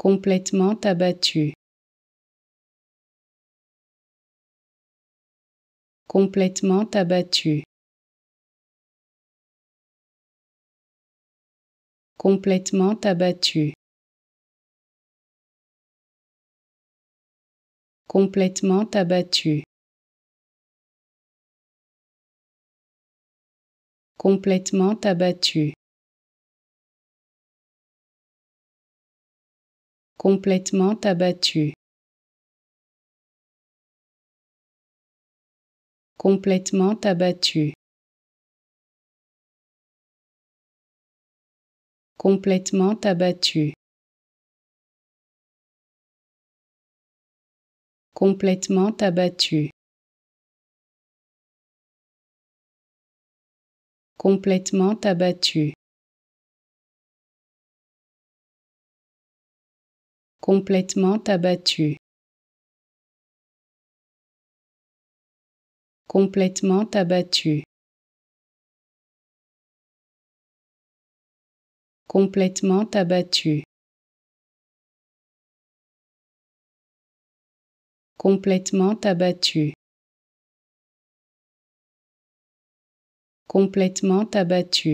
complètement abattu, complètement abattu, complètement abattu, complètement abattu. complètement abattu. complètement abattu, complètement abattu, complètement abattu, complètement abattu. complètement abattu. complètement abattu, complètement abattu, complètement abattu, complètement abattu. Complètement abattu.